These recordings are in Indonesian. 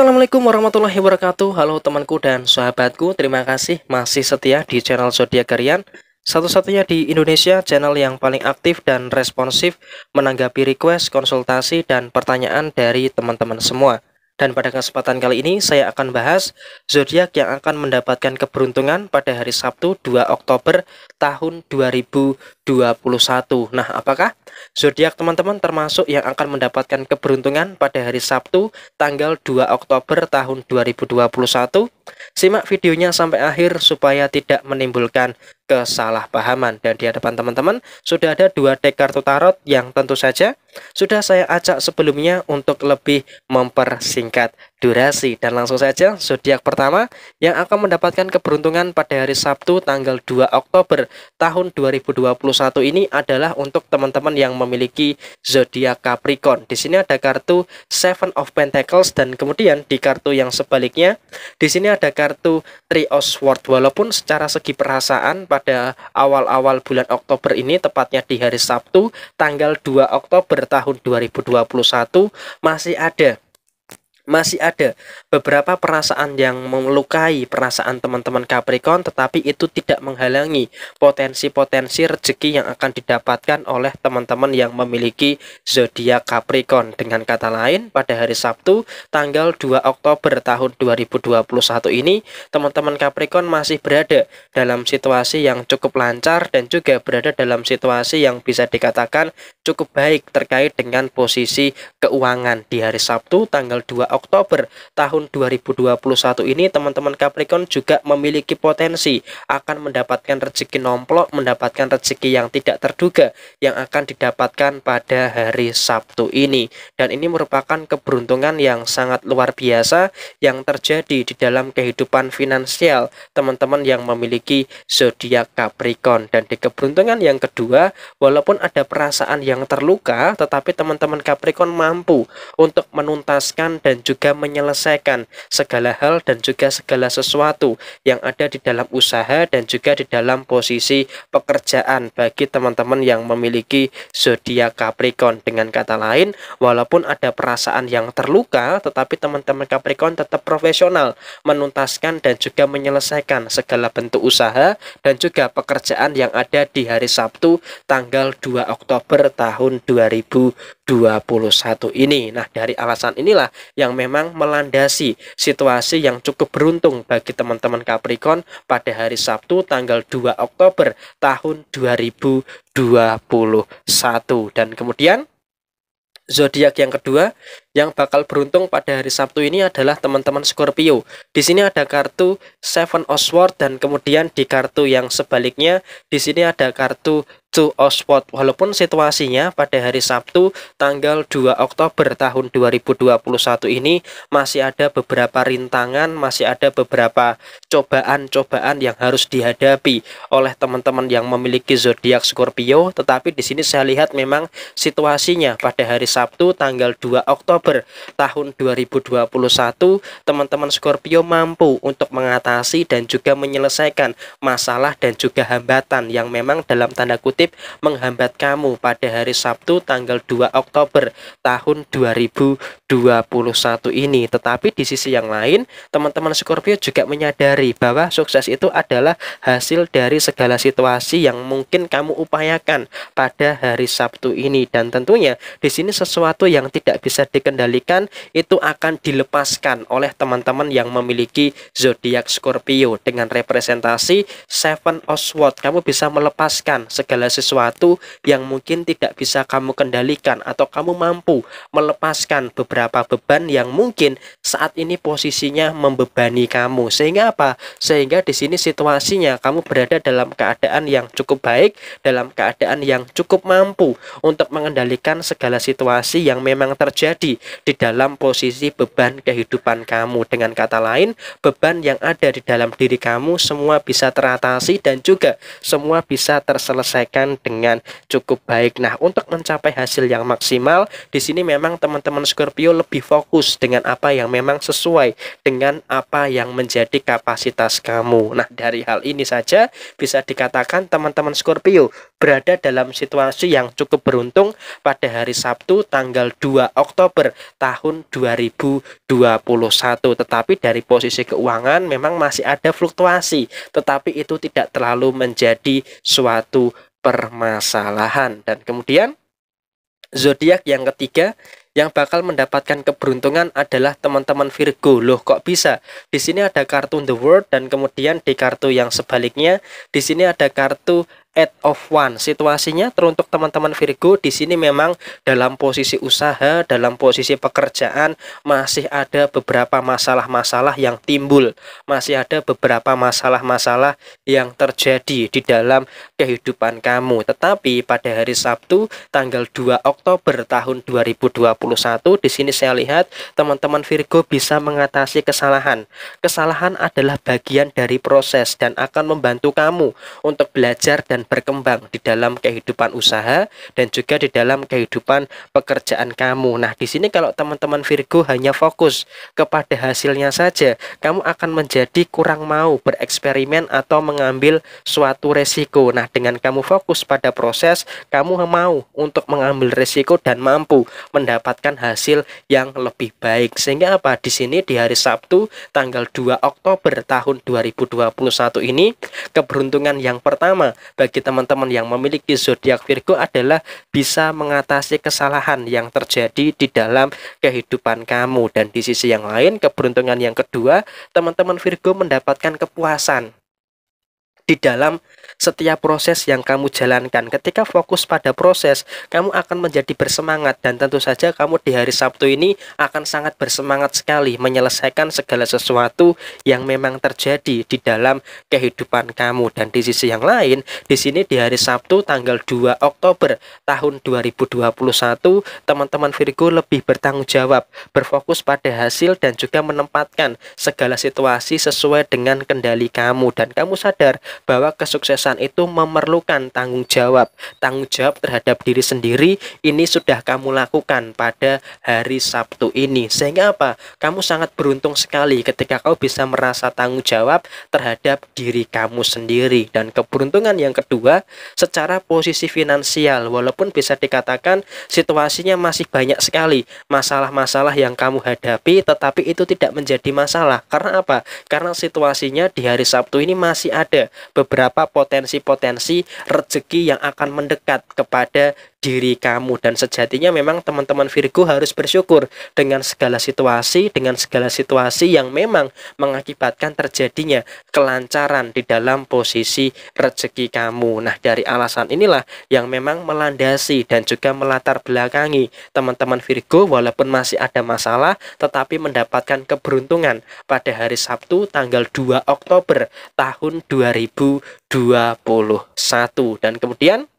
Assalamualaikum warahmatullahi wabarakatuh Halo temanku dan sahabatku Terima kasih masih setia di channel Zodiac Garian Satu-satunya di Indonesia channel yang paling aktif dan responsif Menanggapi request, konsultasi, dan pertanyaan dari teman-teman semua dan pada kesempatan kali ini saya akan bahas zodiak yang akan mendapatkan keberuntungan pada hari Sabtu 2 Oktober tahun 2021. Nah, apakah zodiak teman-teman termasuk yang akan mendapatkan keberuntungan pada hari Sabtu tanggal 2 Oktober tahun 2021? Simak videonya sampai akhir supaya tidak menimbulkan kesalahpahaman dan di hadapan teman-teman sudah ada dua deck kartu tarot yang tentu saja sudah saya ajak sebelumnya untuk lebih mempersingkat durasi dan langsung saja zodiak pertama yang akan mendapatkan keberuntungan pada hari Sabtu tanggal 2 Oktober tahun 2021 ini adalah untuk teman-teman yang memiliki zodiak Capricorn. Di sini ada kartu Seven of Pentacles dan kemudian di kartu yang sebaliknya di sini ada kartu Three of Swords walaupun secara segi perasaan pada awal-awal bulan Oktober ini tepatnya di hari Sabtu tanggal 2 Oktober tahun 2021 masih ada masih ada beberapa perasaan yang melukai perasaan teman-teman Capricorn tetapi itu tidak menghalangi potensi-potensi rezeki yang akan didapatkan oleh teman-teman yang memiliki zodiak Capricorn dengan kata lain pada hari Sabtu tanggal 2 Oktober tahun 2021 ini teman-teman Capricorn masih berada dalam situasi yang cukup lancar dan juga berada dalam situasi yang bisa dikatakan cukup baik terkait dengan posisi keuangan di hari Sabtu tanggal 2 Oktober Oktober tahun 2021 ini teman-teman Capricorn juga memiliki potensi akan mendapatkan rezeki nomplok, mendapatkan rezeki yang tidak terduga yang akan didapatkan pada hari Sabtu ini. Dan ini merupakan keberuntungan yang sangat luar biasa yang terjadi di dalam kehidupan finansial teman-teman yang memiliki zodiak Capricorn. Dan di keberuntungan yang kedua, walaupun ada perasaan yang terluka, tetapi teman-teman Capricorn mampu untuk menuntaskan dan juga menyelesaikan segala hal dan juga segala sesuatu yang ada di dalam usaha dan juga di dalam posisi pekerjaan bagi teman-teman yang memiliki zodiak Capricorn. Dengan kata lain, walaupun ada perasaan yang terluka, tetapi teman-teman Capricorn tetap profesional menuntaskan dan juga menyelesaikan segala bentuk usaha dan juga pekerjaan yang ada di hari Sabtu tanggal 2 Oktober tahun 2021 ini. Nah, dari alasan inilah yang yang memang melandasi situasi yang cukup beruntung bagi teman-teman Capricorn pada hari Sabtu tanggal 2 Oktober tahun 2021 dan kemudian zodiak yang kedua yang bakal beruntung pada hari Sabtu ini adalah teman-teman Scorpio. Di sini ada kartu Seven of Swords dan kemudian di kartu yang sebaliknya di sini ada kartu to Oxford walaupun situasinya pada hari Sabtu tanggal 2 Oktober tahun 2021 ini masih ada beberapa rintangan, masih ada beberapa cobaan-cobaan yang harus dihadapi oleh teman-teman yang memiliki zodiak Scorpio, tetapi di sini saya lihat memang situasinya pada hari Sabtu tanggal 2 Oktober tahun 2021 teman-teman Scorpio mampu untuk mengatasi dan juga menyelesaikan masalah dan juga hambatan yang memang dalam tanda kutip negatif menghambat kamu pada hari Sabtu tanggal 2 Oktober tahun 2000. 2021 ini. Tetapi di sisi yang lain, teman-teman Scorpio juga menyadari bahwa sukses itu adalah hasil dari segala situasi yang mungkin kamu upayakan pada hari Sabtu ini dan tentunya di sini sesuatu yang tidak bisa dikendalikan itu akan dilepaskan oleh teman-teman yang memiliki zodiak Scorpio dengan representasi Seven of Swords. Kamu bisa melepaskan segala sesuatu yang mungkin tidak bisa kamu kendalikan atau kamu mampu melepaskan beberapa beberapa beban yang mungkin saat ini posisinya membebani kamu. Sehingga apa? Sehingga di sini situasinya kamu berada dalam keadaan yang cukup baik, dalam keadaan yang cukup mampu untuk mengendalikan segala situasi yang memang terjadi di dalam posisi beban kehidupan kamu. Dengan kata lain, beban yang ada di dalam diri kamu semua bisa teratasi dan juga semua bisa terselesaikan dengan cukup baik. Nah, untuk mencapai hasil yang maksimal, di sini memang teman-teman Scorpio beliau lebih fokus dengan apa yang memang sesuai dengan apa yang menjadi kapasitas kamu. Nah, dari hal ini saja bisa dikatakan teman-teman Scorpio berada dalam situasi yang cukup beruntung pada hari Sabtu tanggal 2 Oktober tahun 2021. Tetapi dari posisi keuangan memang masih ada fluktuasi, tetapi itu tidak terlalu menjadi suatu permasalahan dan kemudian zodiak yang ketiga yang bakal mendapatkan keberuntungan adalah teman-teman Virgo. Loh, kok bisa? Di sini ada kartu The World dan kemudian di kartu yang sebaliknya, di sini ada kartu eight of one situasinya teruntuk teman-teman Virgo di sini memang dalam posisi usaha dalam posisi pekerjaan masih ada beberapa masalah-masalah yang timbul masih ada beberapa masalah-masalah yang terjadi di dalam kehidupan kamu tetapi pada hari Sabtu tanggal 2 Oktober tahun 2021 di sini saya lihat teman-teman Virgo bisa mengatasi kesalahan kesalahan adalah bagian dari proses dan akan membantu kamu untuk belajar dan dan berkembang di dalam kehidupan usaha dan juga di dalam kehidupan pekerjaan kamu. Nah, di sini kalau teman-teman Virgo hanya fokus kepada hasilnya saja, kamu akan menjadi kurang mau bereksperimen atau mengambil suatu resiko. Nah, dengan kamu fokus pada proses, kamu mau untuk mengambil resiko dan mampu mendapatkan hasil yang lebih baik. Sehingga apa? Di sini di hari Sabtu tanggal 2 Oktober tahun 2021 ini keberuntungan yang pertama bagi bagi teman-teman yang memiliki zodiak Virgo adalah bisa mengatasi kesalahan yang terjadi di dalam kehidupan kamu dan di sisi yang lain keberuntungan yang kedua teman-teman Virgo mendapatkan kepuasan di dalam setiap proses yang kamu jalankan. Ketika fokus pada proses, kamu akan menjadi bersemangat dan tentu saja kamu di hari Sabtu ini akan sangat bersemangat sekali menyelesaikan segala sesuatu yang memang terjadi di dalam kehidupan kamu. Dan di sisi yang lain, di sini di hari Sabtu tanggal 2 Oktober tahun 2021, teman-teman Virgo lebih bertanggung jawab, berfokus pada hasil dan juga menempatkan segala situasi sesuai dengan kendali kamu dan kamu sadar bahwa kesuksesan itu memerlukan tanggung jawab. Tanggung jawab terhadap diri sendiri ini sudah kamu lakukan pada hari Sabtu ini. Sehingga apa? Kamu sangat beruntung sekali ketika kau bisa merasa tanggung jawab terhadap diri kamu sendiri. Dan keberuntungan yang kedua, secara posisi finansial walaupun bisa dikatakan situasinya masih banyak sekali masalah-masalah yang kamu hadapi tetapi itu tidak menjadi masalah. Karena apa? Karena situasinya di hari Sabtu ini masih ada beberapa potensi-potensi rezeki yang akan mendekat kepada diri kamu dan sejatinya memang teman-teman Virgo harus bersyukur dengan segala situasi dengan segala situasi yang memang mengakibatkan terjadinya kelancaran di dalam posisi rezeki kamu. Nah, dari alasan inilah yang memang melandasi dan juga melatar belakangi teman-teman Virgo walaupun masih ada masalah tetapi mendapatkan keberuntungan pada hari Sabtu tanggal 2 Oktober tahun 2021 dan kemudian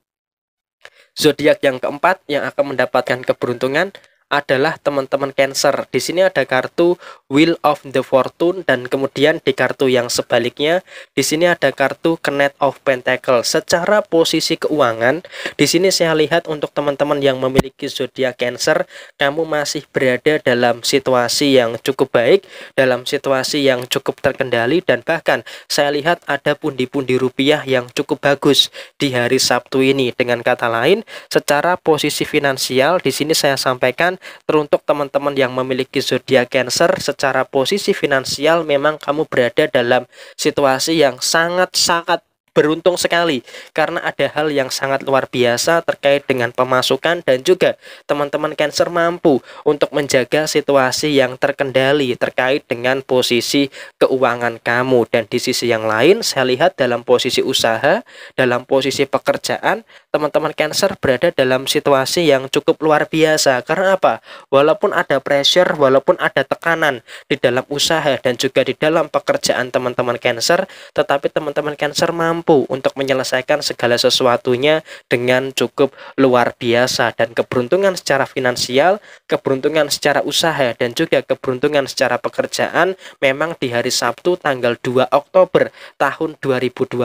zodiak yang keempat yang akan mendapatkan keberuntungan adalah teman-teman Cancer. Di sini ada kartu Wheel of the Fortune dan kemudian di kartu yang sebaliknya di sini ada kartu Knight of Pentacle. Secara posisi keuangan, di sini saya lihat untuk teman-teman yang memiliki zodiak Cancer, kamu masih berada dalam situasi yang cukup baik, dalam situasi yang cukup terkendali dan bahkan saya lihat ada pundi-pundi rupiah yang cukup bagus di hari Sabtu ini. Dengan kata lain, secara posisi finansial di sini saya sampaikan teruntuk teman-teman yang memiliki zodiak Cancer secara posisi finansial memang kamu berada dalam situasi yang sangat-sangat beruntung sekali karena ada hal yang sangat luar biasa terkait dengan pemasukan dan juga teman-teman Cancer mampu untuk menjaga situasi yang terkendali terkait dengan posisi keuangan kamu dan di sisi yang lain saya lihat dalam posisi usaha, dalam posisi pekerjaan, teman-teman Cancer berada dalam situasi yang cukup luar biasa karena apa? Walaupun ada pressure, walaupun ada tekanan di dalam usaha dan juga di dalam pekerjaan teman-teman Cancer, tetapi teman-teman Cancer mampu mampu untuk menyelesaikan segala sesuatunya dengan cukup luar biasa dan keberuntungan secara finansial, keberuntungan secara usaha dan juga keberuntungan secara pekerjaan memang di hari Sabtu tanggal 2 Oktober tahun 2021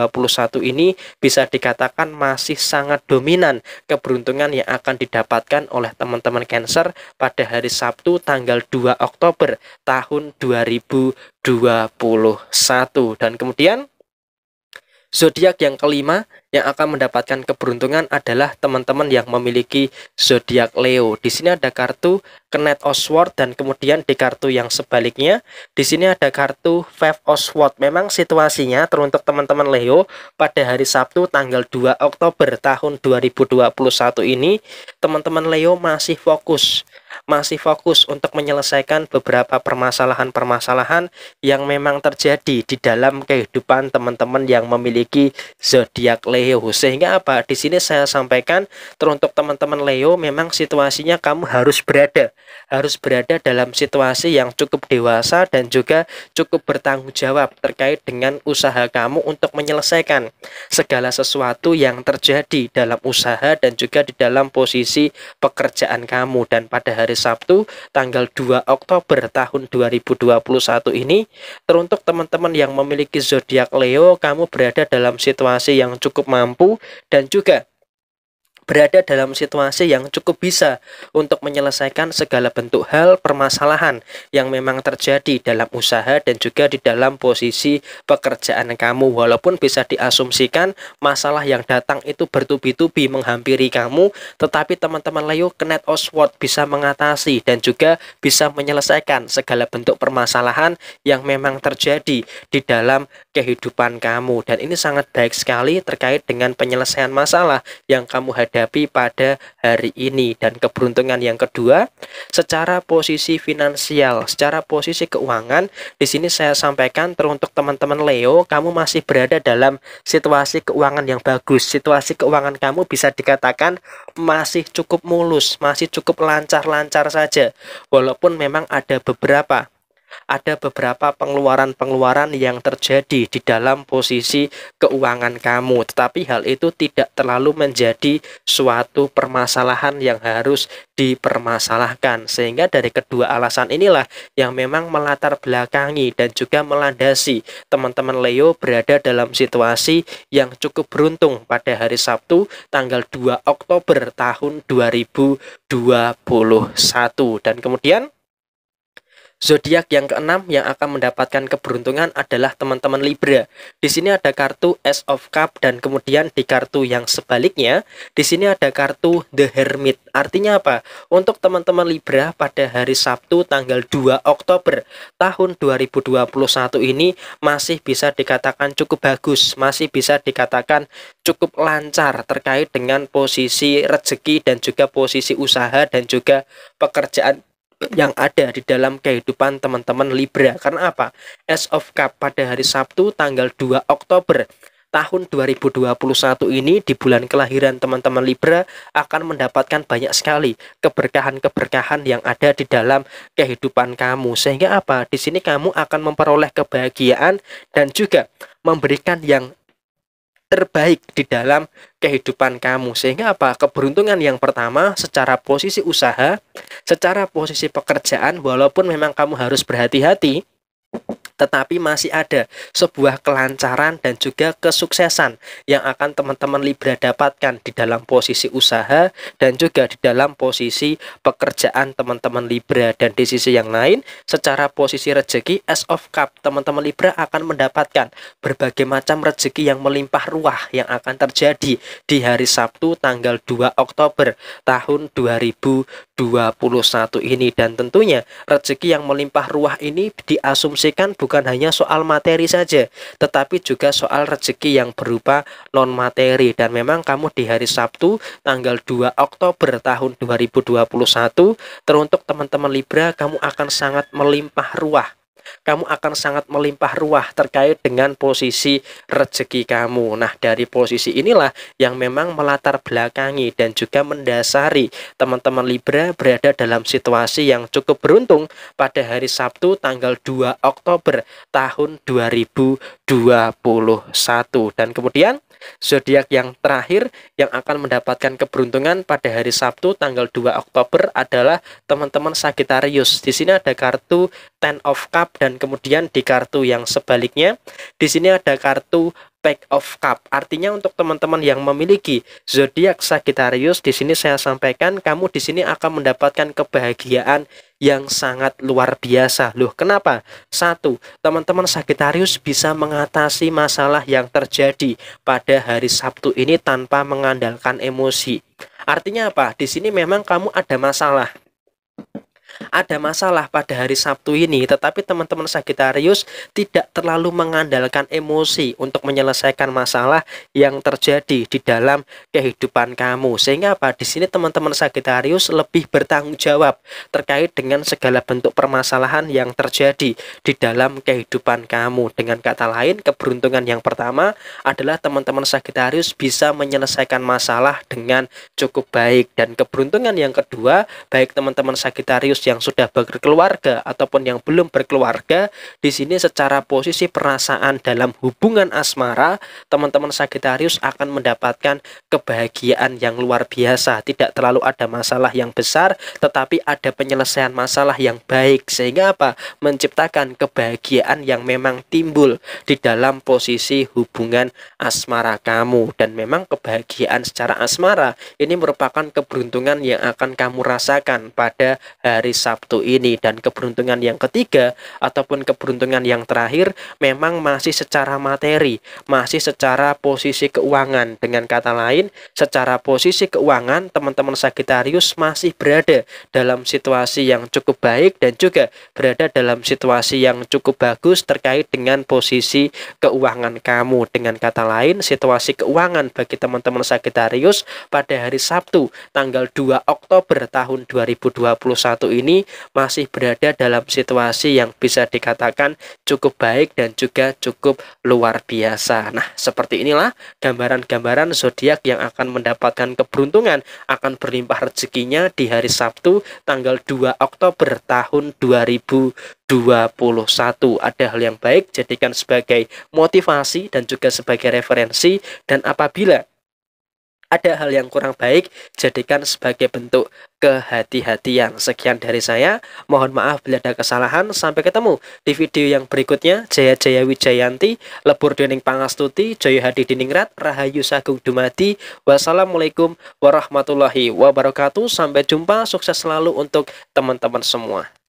ini bisa dikatakan masih sangat dominan keberuntungan yang akan didapatkan oleh teman-teman Cancer pada hari Sabtu tanggal 2 Oktober tahun 2021 dan kemudian Zodiak yang kelima yang akan mendapatkan keberuntungan adalah teman-teman yang memiliki zodiak Leo. Di sini ada kartu Knight of Sword dan kemudian di kartu yang sebaliknya di sini ada kartu Five of Sword. Memang situasinya teruntuk teman-teman Leo pada hari Sabtu tanggal 2 Oktober tahun 2021 ini teman-teman Leo masih fokus masih fokus untuk menyelesaikan beberapa permasalahan-permasalahan yang memang terjadi di dalam kehidupan teman-teman yang memiliki zodiak Leo. Leo. Sehingga apa? Di sini saya sampaikan teruntuk teman-teman Leo memang situasinya kamu harus berada harus berada dalam situasi yang cukup dewasa dan juga cukup bertanggung jawab terkait dengan usaha kamu untuk menyelesaikan segala sesuatu yang terjadi dalam usaha dan juga di dalam posisi pekerjaan kamu dan pada hari Sabtu tanggal 2 Oktober tahun 2021 ini teruntuk teman-teman yang memiliki zodiak Leo kamu berada dalam situasi yang cukup mampu dan juga berada dalam situasi yang cukup bisa untuk menyelesaikan segala bentuk hal permasalahan yang memang terjadi dalam usaha dan juga di dalam posisi pekerjaan kamu walaupun bisa diasumsikan masalah yang datang itu bertubi-tubi menghampiri kamu tetapi teman-teman Leo Kenneth Oswald bisa mengatasi dan juga bisa menyelesaikan segala bentuk permasalahan yang memang terjadi di dalam kehidupan kamu dan ini sangat baik sekali terkait dengan penyelesaian masalah yang kamu hadapi hadapi pada hari ini dan keberuntungan yang kedua secara posisi finansial secara posisi keuangan di sini saya sampaikan teruntuk teman-teman Leo kamu masih berada dalam situasi keuangan yang bagus situasi keuangan kamu bisa dikatakan masih cukup mulus masih cukup lancar-lancar saja walaupun memang ada beberapa ada beberapa pengeluaran-pengeluaran yang terjadi di dalam posisi keuangan kamu, tetapi hal itu tidak terlalu menjadi suatu permasalahan yang harus dipermasalahkan. Sehingga dari kedua alasan inilah yang memang melatar belakangi dan juga melandasi teman-teman Leo berada dalam situasi yang cukup beruntung pada hari Sabtu tanggal 2 Oktober tahun 2021 dan kemudian Zodiak yang keenam yang akan mendapatkan keberuntungan adalah teman-teman Libra. Di sini ada kartu Ace of Cup dan kemudian di kartu yang sebaliknya, di sini ada kartu The Hermit. Artinya apa? Untuk teman-teman Libra pada hari Sabtu tanggal 2 Oktober tahun 2021 ini masih bisa dikatakan cukup bagus, masih bisa dikatakan cukup lancar terkait dengan posisi rezeki dan juga posisi usaha dan juga pekerjaan yang ada di dalam kehidupan teman-teman Libra. Karena apa? As of Cup pada hari Sabtu tanggal 2 Oktober tahun 2021 ini di bulan kelahiran teman-teman Libra akan mendapatkan banyak sekali keberkahan-keberkahan yang ada di dalam kehidupan kamu. Sehingga apa? Di sini kamu akan memperoleh kebahagiaan dan juga memberikan yang terbaik di dalam kehidupan kamu. Sehingga apa? Keberuntungan yang pertama secara posisi usaha, secara posisi pekerjaan walaupun memang kamu harus berhati-hati tetapi masih ada sebuah kelancaran dan juga kesuksesan yang akan teman-teman Libra dapatkan di dalam posisi usaha dan juga di dalam posisi pekerjaan teman-teman Libra dan di sisi yang lain secara posisi rezeki as of cup teman-teman Libra akan mendapatkan berbagai macam rezeki yang melimpah ruah yang akan terjadi di hari Sabtu tanggal 2 Oktober tahun 2000 2021 ini dan tentunya rezeki yang melimpah ruah ini diasumsikan bukan hanya soal materi saja tetapi juga soal rezeki yang berupa non materi dan memang kamu di hari Sabtu tanggal 2 Oktober tahun 2021 teruntuk teman-teman Libra kamu akan sangat melimpah ruah kamu akan sangat melimpah ruah terkait dengan posisi rezeki kamu. Nah, dari posisi inilah yang memang melatar belakangi dan juga mendasari teman-teman Libra berada dalam situasi yang cukup beruntung pada hari Sabtu tanggal 2 Oktober tahun 2021 dan kemudian Zodiak yang terakhir yang akan mendapatkan keberuntungan pada hari Sabtu tanggal 2 Oktober adalah teman-teman Sagittarius. Di sini ada kartu Ten of Cup dan kemudian di kartu yang sebaliknya di sini ada kartu Pack of Cup. Artinya untuk teman-teman yang memiliki zodiak Sagittarius di sini saya sampaikan kamu di sini akan mendapatkan kebahagiaan yang sangat luar biasa. Loh, kenapa? Satu, teman-teman Sagitarius bisa mengatasi masalah yang terjadi pada hari Sabtu ini tanpa mengandalkan emosi. Artinya apa? Di sini memang kamu ada masalah ada masalah pada hari Sabtu ini, tetapi teman-teman Sagittarius tidak terlalu mengandalkan emosi untuk menyelesaikan masalah yang terjadi di dalam kehidupan kamu. Sehingga apa? Di sini teman-teman Sagittarius lebih bertanggung jawab terkait dengan segala bentuk permasalahan yang terjadi di dalam kehidupan kamu. Dengan kata lain, keberuntungan yang pertama adalah teman-teman Sagittarius bisa menyelesaikan masalah dengan cukup baik dan keberuntungan yang kedua, baik teman-teman Sagittarius yang sudah berkeluarga ataupun yang belum berkeluarga, di sini secara posisi perasaan dalam hubungan asmara, teman-teman Sagittarius akan mendapatkan kebahagiaan yang luar biasa. Tidak terlalu ada masalah yang besar, tetapi ada penyelesaian masalah yang baik. Sehingga apa? Menciptakan kebahagiaan yang memang timbul di dalam posisi hubungan asmara kamu. Dan memang kebahagiaan secara asmara ini merupakan keberuntungan yang akan kamu rasakan pada hari Sabtu ini dan keberuntungan yang ketiga ataupun keberuntungan yang terakhir memang masih secara materi, masih secara posisi keuangan. Dengan kata lain, secara posisi keuangan teman-teman Sagittarius masih berada dalam situasi yang cukup baik dan juga berada dalam situasi yang cukup bagus terkait dengan posisi keuangan kamu. Dengan kata lain, situasi keuangan bagi teman-teman Sagittarius pada hari Sabtu tanggal 2 Oktober tahun 2021 ini ini masih berada dalam situasi yang bisa dikatakan cukup baik dan juga cukup luar biasa. Nah, seperti inilah gambaran-gambaran zodiak yang akan mendapatkan keberuntungan, akan berlimpah rezekinya di hari Sabtu tanggal 2 Oktober tahun 2021. ada hal yang baik jadikan sebagai motivasi dan juga sebagai referensi dan apabila ada hal yang kurang baik, jadikan sebagai bentuk kehati-hatian. Sekian dari saya, mohon maaf bila ada kesalahan. Sampai ketemu di video yang berikutnya. Jaya Jaya Wijayanti, Lebur Dening Pangastuti, Joyo Hadi Diningrat, Rahayu Sagung Dumadi. Wassalamualaikum warahmatullahi wabarakatuh. Sampai jumpa, sukses selalu untuk teman-teman semua.